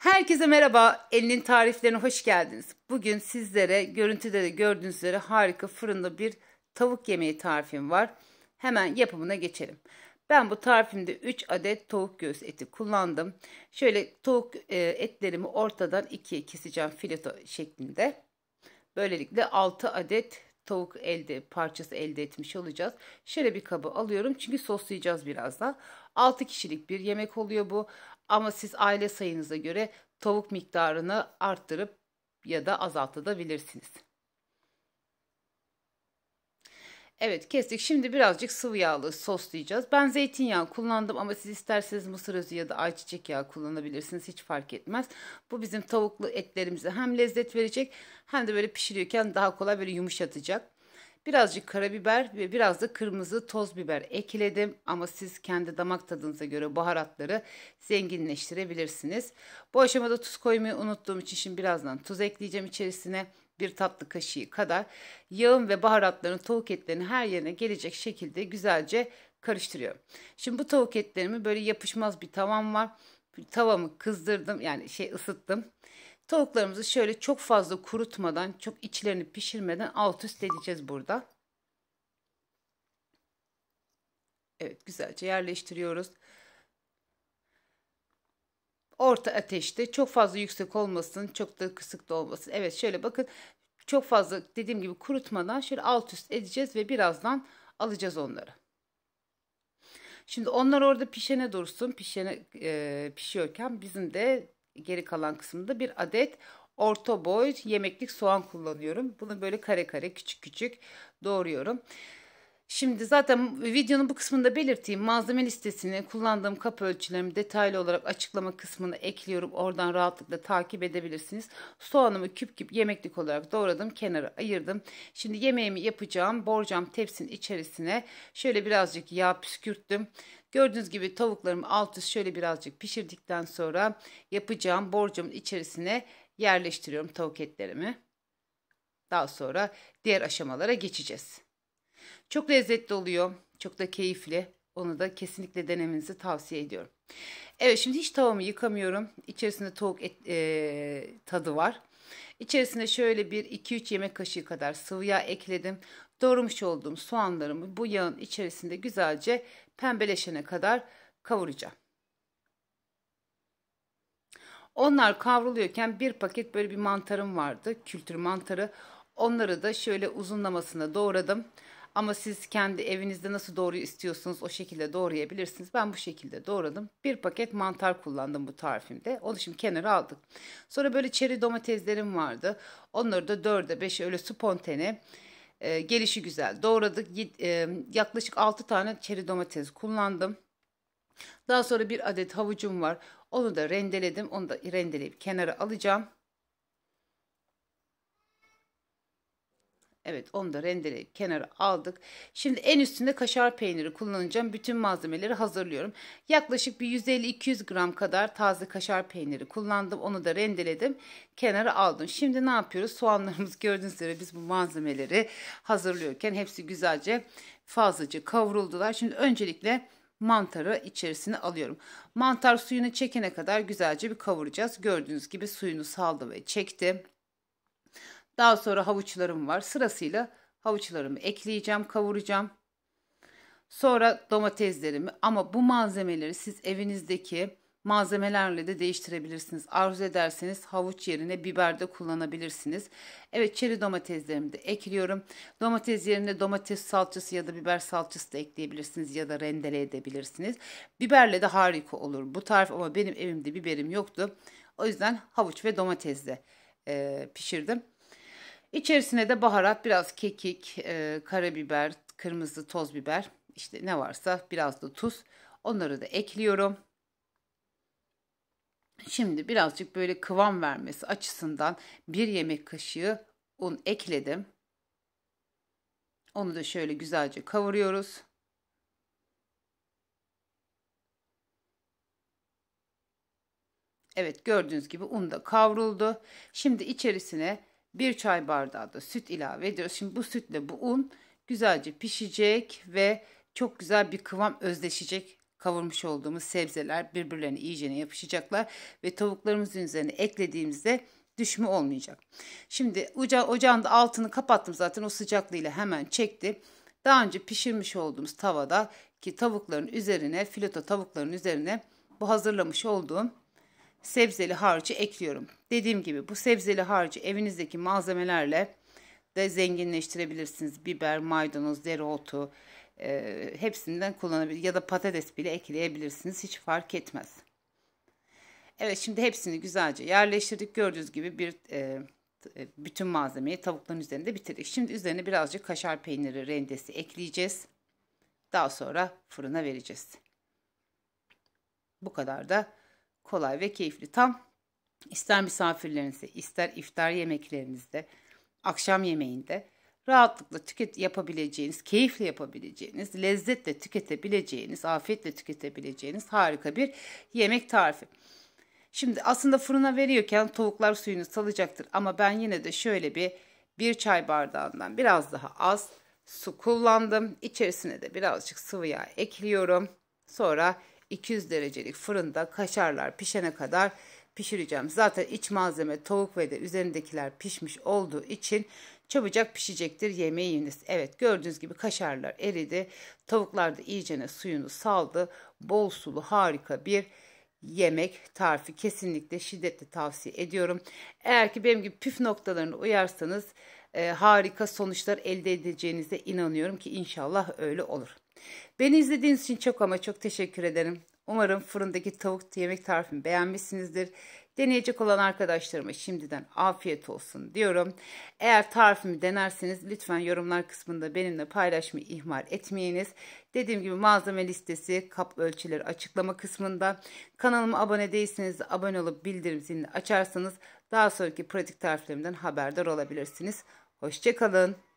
Herkese merhaba. Elinin tariflerine hoş geldiniz. Bugün sizlere görüntüde de gördüğünüz üzere harika fırında bir tavuk yemeği tarifim var. Hemen yapımına geçelim. Ben bu tarifimde 3 adet tavuk göğüs eti kullandım. Şöyle tavuk e, etlerimi ortadan ikiye keseceğim fileto şeklinde. Böylelikle 6 adet tavuk elde parçası elde etmiş olacağız. Şöyle bir kabı alıyorum çünkü soslayacağız biraz daha. 6 kişilik bir yemek oluyor bu. Ama siz aile sayınıza göre tavuk miktarını arttırıp ya da azaltabilirsiniz. Evet kestik. Şimdi birazcık sıvı yağlı soslayacağız. Ben zeytinyağı kullandım ama siz isterseniz mısır özü ya da ayçiçek yağı kullanabilirsiniz. Hiç fark etmez. Bu bizim tavuklu etlerimize hem lezzet verecek hem de böyle pişirirken daha kolay böyle yumuşatacak. Birazcık karabiber ve biraz da kırmızı toz biber ekledim ama siz kendi damak tadınıza göre baharatları zenginleştirebilirsiniz. Bu aşamada tuz koymayı unuttuğum için şimdi birazdan tuz ekleyeceğim içerisine bir tatlı kaşığı kadar yağın ve baharatların tavuk etlerinin her yerine gelecek şekilde güzelce karıştırıyorum. Şimdi bu tavuk etlerimi böyle yapışmaz bir tavam var. Tavamı kızdırdım yani şey ısıttım. Tavuklarımızı şöyle çok fazla kurutmadan, çok içlerini pişirmeden alt üst edeceğiz burada. Evet güzelce yerleştiriyoruz. Orta ateşte çok fazla yüksek olmasın, çok da kısık da olmasın. Evet şöyle bakın çok fazla dediğim gibi kurutmadan şöyle alt üst edeceğiz ve birazdan alacağız onları. Şimdi onlar orada pişene dursun, pişene e, pişiyorken bizim de geri kalan kısmında bir adet orta boy yemeklik soğan kullanıyorum. Bunu böyle kare kare küçük küçük doğruyorum. Şimdi zaten videonun bu kısmında belirteyim. Malzeme listesini kullandığım kap ölçülerimi detaylı olarak açıklama kısmına ekliyorum. Oradan rahatlıkla takip edebilirsiniz. Soğanımı küp küp yemeklik olarak doğradım. Kenara ayırdım. Şimdi yemeğimi yapacağım. Borcam tepsinin içerisine şöyle birazcık yağ püskürttüm. Gördüğünüz gibi tavuklarımı alt üst şöyle birazcık pişirdikten sonra yapacağım borcamın içerisine yerleştiriyorum tavuk etlerimi. Daha sonra diğer aşamalara geçeceğiz. Çok lezzetli oluyor. Çok da keyifli. Onu da kesinlikle denemenizi tavsiye ediyorum. Evet şimdi hiç tavamı yıkamıyorum. İçerisinde tavuk et, e, tadı var. İçerisine şöyle bir 2-3 yemek kaşığı kadar sıvı yağ ekledim doğramış olduğum soğanlarımı bu yağın içerisinde güzelce pembeleşene kadar kavuracağım. Onlar kavruluyorken bir paket böyle bir mantarım vardı. Kültür mantarı. Onları da şöyle uzunlamasına doğradım. Ama siz kendi evinizde nasıl doğru istiyorsunuz o şekilde doğrayabilirsiniz. Ben bu şekilde doğradım. Bir paket mantar kullandım bu tarifimde. Onu şimdi kenara aldık. Sonra böyle çeri domateslerim vardı. Onları da dörde beşe öyle spontane e, gelişi güzel doğradık. E, yaklaşık 6 tane çeri domates kullandım. Daha sonra bir adet havucum var. Onu da rendeledim. Onu da rendeleyip kenara alacağım. Evet onu da rendeleyip kenara aldık. Şimdi en üstünde kaşar peyniri kullanacağım. Bütün malzemeleri hazırlıyorum. Yaklaşık bir 150-200 gram kadar taze kaşar peyniri kullandım. Onu da rendeledim. Kenara aldım. Şimdi ne yapıyoruz? Soğanlarımız gördüğünüz üzere biz bu malzemeleri hazırlıyorken hepsi güzelce fazlaca kavruldular. Şimdi öncelikle mantarı içerisine alıyorum. Mantar suyunu çekene kadar güzelce bir kavuracağız. Gördüğünüz gibi suyunu saldı ve çekti. Daha sonra havuçlarım var. Sırasıyla havuçlarımı ekleyeceğim, kavuracağım. Sonra domateslerimi ama bu malzemeleri siz evinizdeki malzemelerle de değiştirebilirsiniz. Arzu ederseniz havuç yerine biber de kullanabilirsiniz. Evet çeri domateslerimi de ekliyorum. Domates yerine domates salçası ya da biber salçası da ekleyebilirsiniz ya da rendele edebilirsiniz. Biberle de harika olur bu tarif ama benim evimde biberim yoktu. O yüzden havuç ve domatesle e, pişirdim. İçerisine de baharat, biraz kekik, e, karabiber, kırmızı toz biber, işte ne varsa biraz da tuz. Onları da ekliyorum. Şimdi birazcık böyle kıvam vermesi açısından bir yemek kaşığı un ekledim. Onu da şöyle güzelce kavuruyoruz. Evet gördüğünüz gibi un da kavruldu. Şimdi içerisine 1 çay bardağı da süt ilave ediyoruz. Şimdi bu sütle bu un güzelce pişecek ve çok güzel bir kıvam özleşecek kavurmuş olduğumuz sebzeler birbirlerine iyicene yapışacaklar ve tavuklarımızın üzerine eklediğimizde düşme olmayacak. Şimdi oca ocağın da altını kapattım zaten o sıcaklığıyla hemen çekti. Daha önce pişirmiş olduğumuz tavada ki tavukların üzerine fileto tavukların üzerine bu hazırlamış olduğum sebzeli harcı ekliyorum. Dediğim gibi bu sebzeli harcı evinizdeki malzemelerle de zenginleştirebilirsiniz. Biber, maydanoz, dereotu e, hepsinden kullanabilir ya da patates bile ekleyebilirsiniz. Hiç fark etmez. Evet şimdi hepsini güzelce yerleştirdik. Gördüğünüz gibi bir e, e bütün malzemeyi tavukların üzerinde bitirdik. Şimdi üzerine birazcık kaşar peyniri rendesi ekleyeceğiz. Daha sonra fırına vereceğiz. Bu kadar da kolay ve keyifli. Tam İster misafirlerinizde, ister iftar yemeklerinizde, akşam yemeğinde rahatlıkla tüket yapabileceğiniz, keyifle yapabileceğiniz, lezzetle tüketebileceğiniz, afiyetle tüketebileceğiniz harika bir yemek tarifi. Şimdi aslında fırına veriyorken tavuklar suyunu salacaktır ama ben yine de şöyle bir bir çay bardağından biraz daha az su kullandım. İçerisine de birazcık sıvı yağ ekliyorum. Sonra 200 derecelik fırında kaşarlar pişene kadar pişireceğim. Zaten iç malzeme tavuk ve de üzerindekiler pişmiş olduğu için çabucak pişecektir yemeğiniz. Evet gördüğünüz gibi kaşarlar eridi. Tavuklar da iyicene suyunu saldı. Bol sulu harika bir yemek tarifi kesinlikle şiddetle tavsiye ediyorum. Eğer ki benim gibi püf noktalarını uyarsanız e, harika sonuçlar elde edeceğinize inanıyorum ki inşallah öyle olur. Beni izlediğiniz için çok ama çok teşekkür ederim. Umarım fırındaki tavuk yemek tarifimi beğenmişsinizdir. Deneyecek olan arkadaşlarıma şimdiden afiyet olsun diyorum. Eğer tarifimi denerseniz lütfen yorumlar kısmında benimle paylaşmayı ihmal etmeyiniz. Dediğim gibi malzeme listesi, kap ölçüleri açıklama kısmında. Kanalıma abone değilseniz abone olup bildirim zilini açarsanız daha sonraki pratik tariflerimden haberdar olabilirsiniz. Hoşçakalın.